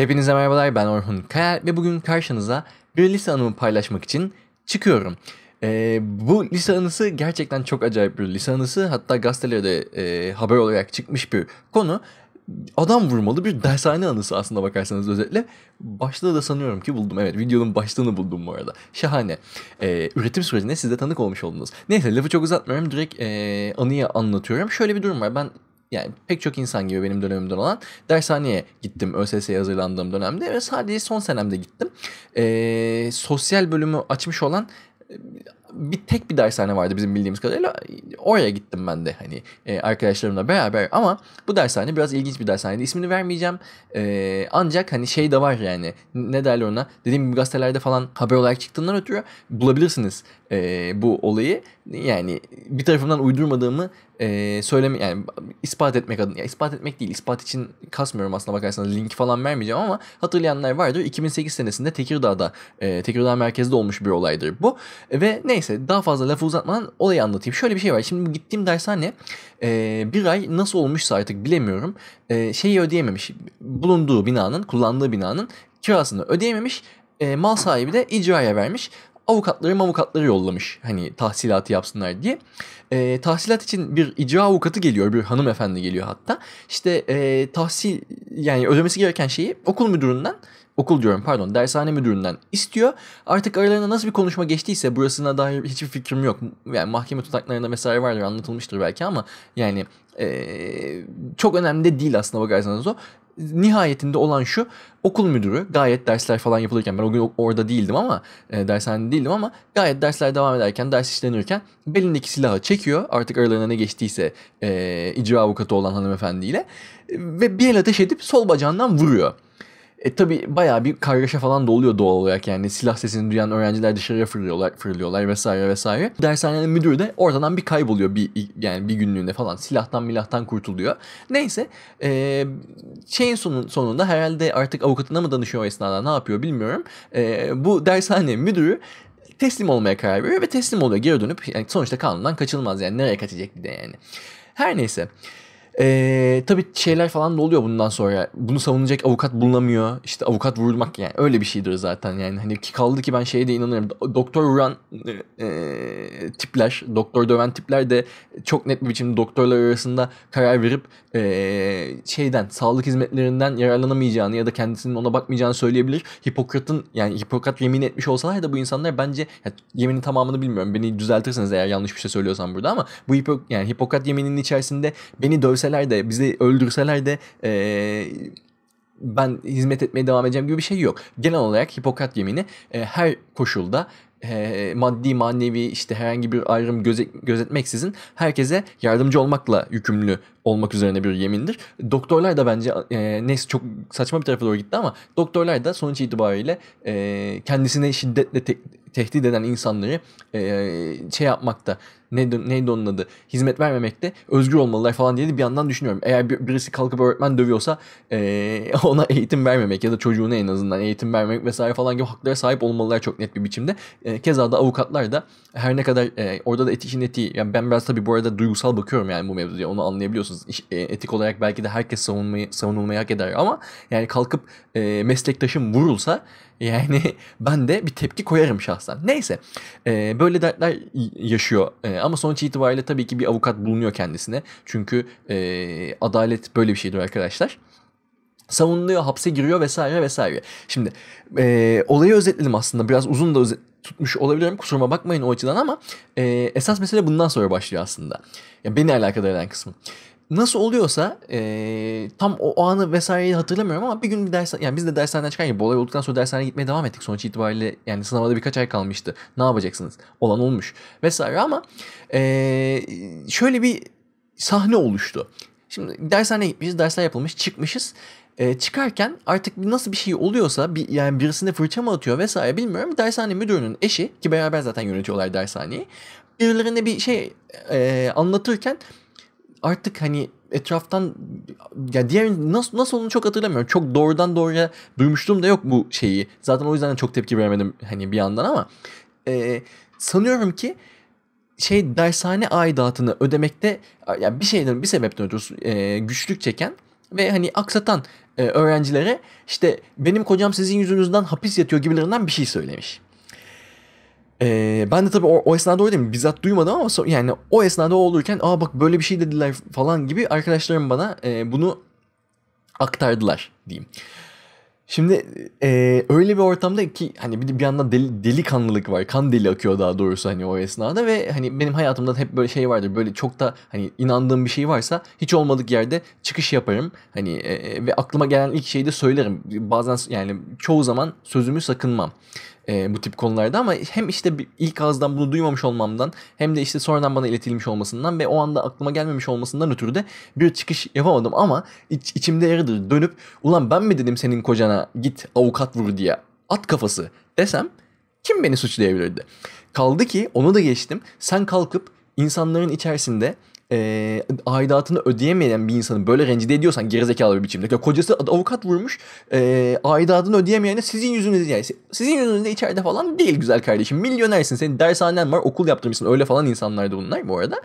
Hepinize merhabalar ben Orhun Kayal ve bugün karşınıza bir lise anımı paylaşmak için çıkıyorum. Ee, bu lise anısı gerçekten çok acayip bir lise anısı hatta gazetelerde e, haber olarak çıkmış bir konu. Adam vurmalı bir dershane anısı aslında bakarsanız özetle. Başlığı da sanıyorum ki buldum. Evet videonun başlığını buldum bu arada. Şahane. Ee, üretim sürecine siz de tanık olmuş oldunuz. Neyse lafı çok uzatmıyorum. Direkt e, anıyı anlatıyorum. Şöyle bir durum var. Ben yani pek çok insan gibi benim dönemimden olan dershaneye gittim ÖSS'ye hazırlandığım dönemde ve sadece son senemde gittim. E, sosyal bölümü açmış olan e, bir tek bir dershane vardı bizim bildiğimiz kadarıyla. Oraya gittim ben de hani e, arkadaşlarımla beraber ama bu dershane biraz ilginç bir dershaneydi. İsmini vermeyeceğim. E, ancak hani şey de var yani ne derler ona dediğim gibi gazetelerde falan haber olarak çıktığından ötürü bulabilirsiniz e, bu olayı yani bir tarafından uydurmadığımı e, söyleme yani ispat etmek adına ya ispat etmek değil ispat için kasmıyorum aslında bakarsanız linki falan vermeyeceğim ama hatırlayanlar vardır 2008 senesinde Tekirdağ'da e, Tekirdağ merkezde olmuş bir olaydır bu ve neyse daha fazla lafı uzatmadan olayı anlatayım şöyle bir şey var şimdi gittiğim dershane e, bir ay nasıl olmuşsa artık bilemiyorum e, şeyi ödeyememiş bulunduğu binanın kullandığı binanın kirasını ödeyememiş e, mal sahibi de icraya vermiş avukatları avukatları yollamış hani tahsilatı yapsınlar diye. E, tahsilat için bir icra avukatı geliyor bir hanımefendi geliyor hatta. İşte e, tahsil yani ödemesi gereken şeyi okul müdüründen okul diyorum pardon dershane müdüründen istiyor. Artık aralarında nasıl bir konuşma geçtiyse burasına dair hiçbir fikrim yok. Yani mahkeme tutanaklarında vesaire vardır anlatılmıştır belki ama yani ee, çok önemli de değil aslında bakarsanız o nihayetinde olan şu okul müdürü gayet dersler falan yapılırken ben o gün orada değildim ama e, dershanede değildim ama gayet dersler devam ederken ders işlenirken belindeki silahı çekiyor artık aralarına ne geçtiyse e, icra avukatı olan hanımefendiyle e, ve bir el ateş edip sol bacağından vuruyor. E tabi baya bir kargaşa falan da oluyor doğal olarak yani silah sesini duyan öğrenciler dışarıya fırlıyorlar, fırlıyorlar vesaire vesaire. Dershanenin müdürü de oradan bir kayboluyor bir yani bir günlüğüne falan silahtan milahtan kurtuluyor. Neyse e, şeyin sonun, sonunda herhalde artık avukatına mı danışıyor o esnada ne yapıyor bilmiyorum. E, bu dershane müdürü teslim olmaya karar veriyor ve teslim oluyor geri dönüp yani sonuçta kanundan kaçılmaz yani nereye kaçacak diye yani. Her neyse. Ee, tabii şeyler falan da oluyor bundan sonra. Bunu savunacak avukat bulunamıyor. İşte avukat vurmak yani öyle bir şeydir zaten yani. Hani ki kaldı ki ben şeye de inanıyorum. Doktor vuran e, e, tipler, doktor döven tipler de çok net bir biçimde doktorlar arasında karar verip e, şeyden, sağlık hizmetlerinden yararlanamayacağını ya da kendisinin ona bakmayacağını söyleyebilir. Hipokrat'ın yani Hipokrat yemin etmiş olsalar da bu insanlar bence yani yeminin tamamını bilmiyorum. Beni düzeltirseniz eğer yanlış bir şey söylüyorsam burada ama bu Hipok yani Hipokrat yemininin içerisinde beni dövse öldürseler de bizi öldürseler de e, ben hizmet etmeye devam edeceğim gibi bir şey yok. Genel olarak Hipokrat yemini e, her koşulda e, maddi manevi işte herhangi bir ayrım göze, gözetmeksizin herkese yardımcı olmakla yükümlü olmak üzerine bir yemindir. Doktorlar da bence e, neyse çok saçma bir tarafa doğru gitti ama doktorlar da sonuç itibariyle e, kendisine şiddetle te- tehdit eden insanları e, şey yapmakta neydi, neydi onun adı hizmet vermemekte özgür olmalılar falan diye de bir yandan düşünüyorum. Eğer bir, birisi kalkıp öğretmen dövüyorsa ee, ona eğitim vermemek ya da çocuğuna en azından eğitim vermemek vesaire falan gibi haklara sahip olmalılar çok net bir biçimde. E, keza da avukatlar da her ne kadar e, orada da etikin etiği yani ben biraz tabii bu arada duygusal bakıyorum yani bu mevzuya onu anlayabiliyorsunuz. İş, e, etik olarak belki de herkes savunmayı savunulmayı hak eder ama yani kalkıp e, meslektaşım vurulsa yani ben de bir tepki koyarım şahsen. Neyse e, böyle dertler yaşıyor e, ama sonuç itibariyle tabii ki bir avukat bulunuyor kendisine. Çünkü e, adalet böyle bir şeydir arkadaşlar savunuluyor, hapse giriyor vesaire vesaire. Şimdi e, olayı özetledim aslında biraz uzun da özet tutmuş olabilirim kusuruma bakmayın o açıdan ama e, esas mesele bundan sonra başlıyor aslında. Ya beni alakadar eden kısmı nasıl oluyorsa e, tam o, o anı vesaireyi hatırlamıyorum ama bir gün bir ders yani biz de dershaneden çıkan gibi olay olduktan sonra dershaneye gitmeye devam ettik sonuç itibariyle yani sınavda birkaç ay kalmıştı ne yapacaksınız olan olmuş vesaire ama e, şöyle bir sahne oluştu. Şimdi dershaneye gitmişiz dersler yapılmış çıkmışız e, çıkarken artık nasıl bir şey oluyorsa bir, yani birisinde fırça mı atıyor vesaire bilmiyorum dershane müdürünün eşi ki beraber zaten yönetiyorlar dershaneyi birilerine bir şey e, anlatırken artık hani etraftan ya diğer nasıl nasıl olduğunu çok hatırlamıyorum. Çok doğrudan doğruya duymuştum da yok bu şeyi. Zaten o yüzden çok tepki vermedim hani bir yandan ama e, sanıyorum ki şey dershane aidatını ödemekte yani bir şeyden bir sebepten ötürü e, güçlük çeken ve hani aksatan e, öğrencilere işte benim kocam sizin yüzünüzden hapis yatıyor gibilerinden bir şey söylemiş. Ee, ben de tabii o, o esnada oydum, Bizzat duymadım ama so, yani o esnada o olurken aa bak böyle bir şey dediler falan gibi arkadaşlarım bana e, bunu aktardılar diyeyim. Şimdi e, öyle bir ortamda ki hani bir, bir yandan deli, delikanlılık var. Kan deli akıyor daha doğrusu hani o esnada ve hani benim hayatımda hep böyle şey vardır. Böyle çok da hani inandığım bir şey varsa hiç olmadık yerde çıkış yaparım. Hani e, e ve aklıma gelen ilk şeyi de söylerim. Bazen yani çoğu zaman sözümü sakınmam e, bu tip konularda ama hem işte ilk ağızdan bunu duymamış olmamdan hem de işte sonradan bana iletilmiş olmasından ve o anda aklıma gelmemiş olmasından ötürü de bir çıkış yapamadım ama iç, içimde yaradır dönüp ulan ben mi dedim senin kocana git avukat vur diye at kafası desem kim beni suçlayabilirdi? Kaldı ki onu da geçtim sen kalkıp insanların içerisinde e, aidatını ödeyemeyen bir insanı böyle rencide ediyorsan gerizekalı bir biçimde. Ya kocası avukat vurmuş e, aidatını ödeyemeyene sizin yüzünüz yani sizin yüzünüzde içeride falan değil güzel kardeşim. Milyonersin senin dershanen var okul yaptırmışsın öyle falan insanlardı bunlar bu arada.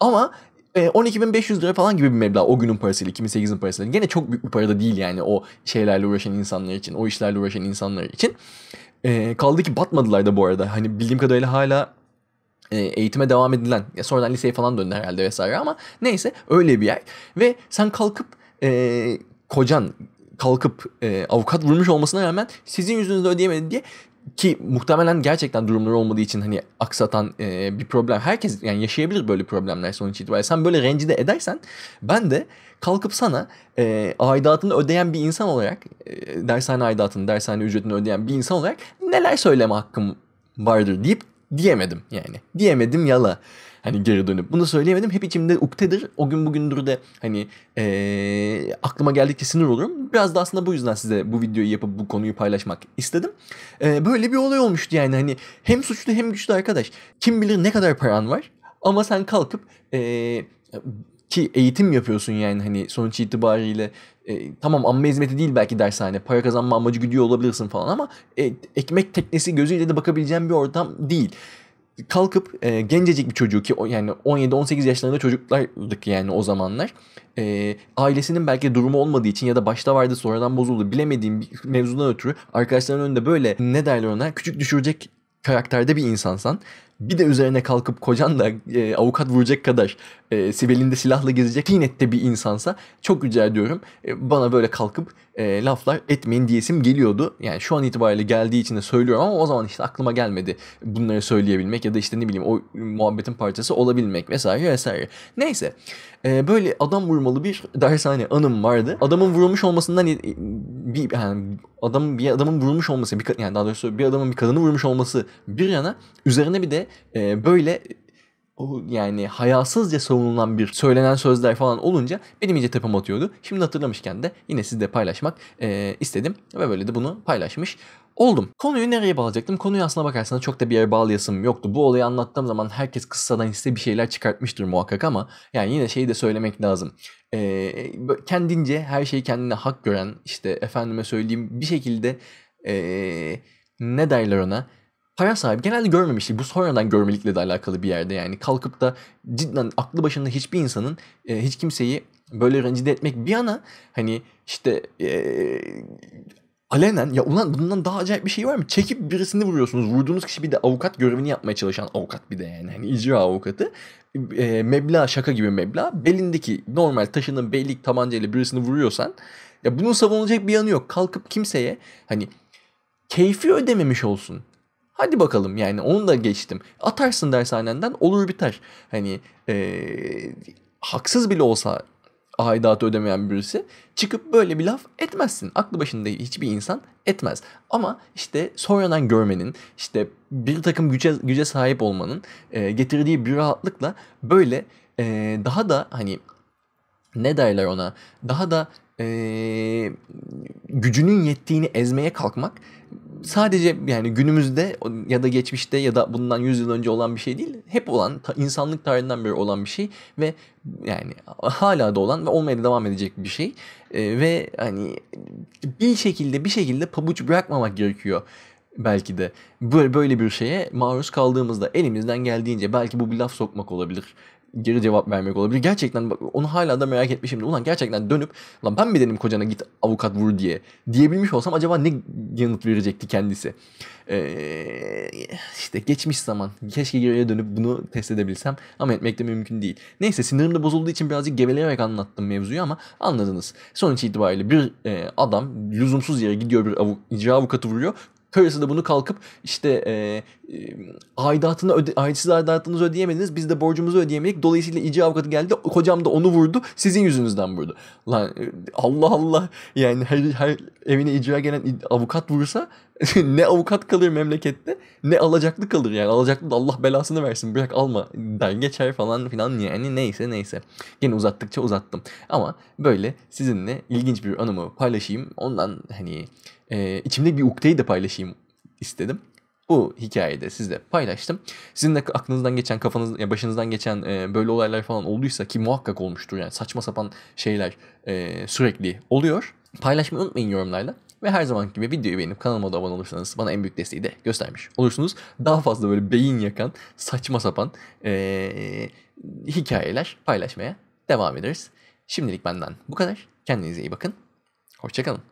Ama 12.500 lira falan gibi bir meblağ o günün parasıyla 2008'in parasıyla. Gene çok büyük bir para da değil yani o şeylerle uğraşan insanlar için, o işlerle uğraşan insanlar için. E, kaldı ki batmadılar da bu arada. Hani bildiğim kadarıyla hala e, eğitime devam edilen, ya sonradan liseye falan döndü herhalde vesaire ama neyse öyle bir yer. Ve sen kalkıp e, kocan kalkıp e, avukat vurmuş olmasına rağmen sizin yüzünüzde ödeyemedi diye ki muhtemelen gerçekten durumları olmadığı için hani aksatan e, bir problem. Herkes yani yaşayabilir böyle problemler sonuç itibariyle. Sen böyle rencide edersen ben de kalkıp sana e, aidatını ödeyen bir insan olarak e, dershane aidatını, dershane ücretini ödeyen bir insan olarak neler söyleme hakkım vardır deyip diyemedim yani. Diyemedim yala. Hani geri dönüp bunu söyleyemedim. Hep içimde uktedir. O gün bugündür de hani ee, aklıma geldikçe sinir olurum. Biraz da aslında bu yüzden size bu videoyu yapıp bu konuyu paylaşmak istedim. E, böyle bir olay olmuştu yani hani hem suçlu hem güçlü arkadaş. Kim bilir ne kadar paran var ama sen kalkıp ee, ki eğitim yapıyorsun yani hani sonuç itibariyle e, tamam amme hizmeti değil belki dershane. Para kazanma amacı güdüyor olabilirsin falan ama e, ekmek teknesi gözüyle de bakabileceğin bir ortam değil. Kalkıp e, gencecik bir çocuğu ki yani 17-18 yaşlarında çocuklardık yani o zamanlar. E, ailesinin belki durumu olmadığı için ya da başta vardı sonradan bozuldu bilemediğim bir mevzudan ötürü arkadaşların önünde böyle ne derler ona küçük düşürecek karakterde bir insansan bir de üzerine kalkıp kocan da e, avukat vuracak kadar e, Sibel'in de silahla gezecek tinette bir insansa çok rica ediyorum e, bana böyle kalkıp e, laflar etmeyin diyesim geliyordu. Yani şu an itibariyle geldiği için de söylüyorum ama o zaman işte aklıma gelmedi bunları söyleyebilmek ya da işte ne bileyim o muhabbetin parçası olabilmek vesaire vesaire. Neyse e, böyle adam vurmalı bir dershane anım vardı. Adamın vurulmuş olmasından e, bir yani adam bir adamın vurulmuş olması bir yani daha doğrusu bir adamın bir kadını vurmuş olması bir yana üzerine bir de e, böyle o yani hayasızca savunulan bir söylenen sözler falan olunca benim iyice tepem atıyordu. Şimdi hatırlamışken de yine sizle paylaşmak e, istedim ve böyle de bunu paylaşmış oldum. Konuyu nereye bağlayacaktım? Konuyu aslına bakarsanız çok da bir yere bağlayasım yoktu. Bu olayı anlattığım zaman herkes kıssadan hisse bir şeyler çıkartmıştır muhakkak ama yani yine şeyi de söylemek lazım. E, kendince her şeyi kendine hak gören işte efendime söyleyeyim bir şekilde e, ne derler ona? para sahibi genelde görmemişti. Bu sonradan görmelikle de alakalı bir yerde yani. Kalkıp da cidden aklı başında hiçbir insanın e, hiç kimseyi böyle rencide etmek bir yana hani işte e, alenen ya ulan bundan daha acayip bir şey var mı? Çekip birisini vuruyorsunuz. Vurduğunuz kişi bir de avukat görevini yapmaya çalışan avukat bir de yani. Hani icra avukatı. E, meblağ şaka gibi meblağ. Belindeki normal taşının bellik tabancayla birisini vuruyorsan ya bunun savunulacak bir yanı yok. Kalkıp kimseye hani keyfi ödememiş olsun. Hadi bakalım yani onu da geçtim. Atarsın dershaneden olur biter. Hani e, haksız bile olsa aidatı ödemeyen birisi çıkıp böyle bir laf etmezsin. Aklı başında hiçbir insan etmez. Ama işte sonradan görmenin, işte bir takım güce, güce sahip olmanın e, getirdiği bir rahatlıkla böyle e, daha da hani ne derler ona daha da e, gücünün yettiğini ezmeye kalkmak sadece yani günümüzde ya da geçmişte ya da bundan 100 yıl önce olan bir şey değil. Hep olan insanlık tarihinden beri olan bir şey ve yani hala da olan ve olmaya da devam edecek bir şey. E, ve hani bir şekilde bir şekilde pabuç bırakmamak gerekiyor belki de böyle böyle bir şeye maruz kaldığımızda elimizden geldiğince belki bu bir laf sokmak olabilir geri cevap vermek olabilir. Gerçekten bak onu hala da merak etmişim. Ulan gerçekten dönüp lan ben mi dedim kocana git avukat vur diye diyebilmiş olsam acaba ne yanıt verecekti kendisi? Ee, işte geçmiş zaman. Keşke geriye dönüp bunu test edebilsem ama etmek de mümkün değil. Neyse sinirim de bozulduğu için birazcık geveleyerek anlattım mevzuyu ama anladınız. Sonuç itibariyle bir e, adam lüzumsuz yere gidiyor bir av- icra avukatı vuruyor. Karısı da bunu kalkıp işte e, e, aidatını öde, aidatsız aidatınızı ödeyemediniz. Biz de borcumuzu ödeyemedik. Dolayısıyla icra avukatı geldi. Kocam da onu vurdu. Sizin yüzünüzden vurdu. Lan e, Allah Allah yani her, her evine icra gelen avukat vursa ne avukat kalır memlekette ne alacaklı kalır yani. Alacaklı da Allah belasını versin bırak alma der geçer falan filan yani neyse neyse. Gene uzattıkça uzattım. Ama böyle sizinle ilginç bir anımı paylaşayım. Ondan hani e, içimde bir ukdeyi de paylaşayım istedim. Bu hikayede de sizle paylaştım. Sizin de aklınızdan geçen, kafanız, yani başınızdan geçen e, böyle olaylar falan olduysa ki muhakkak olmuştur yani saçma sapan şeyler e, sürekli oluyor. Paylaşmayı unutmayın yorumlarla Ve her zaman gibi videoyu beğenip kanalıma da abone olursanız bana en büyük desteği de göstermiş olursunuz. Daha fazla böyle beyin yakan, saçma sapan ee, hikayeler paylaşmaya devam ederiz. Şimdilik benden bu kadar. Kendinize iyi bakın. Hoşçakalın.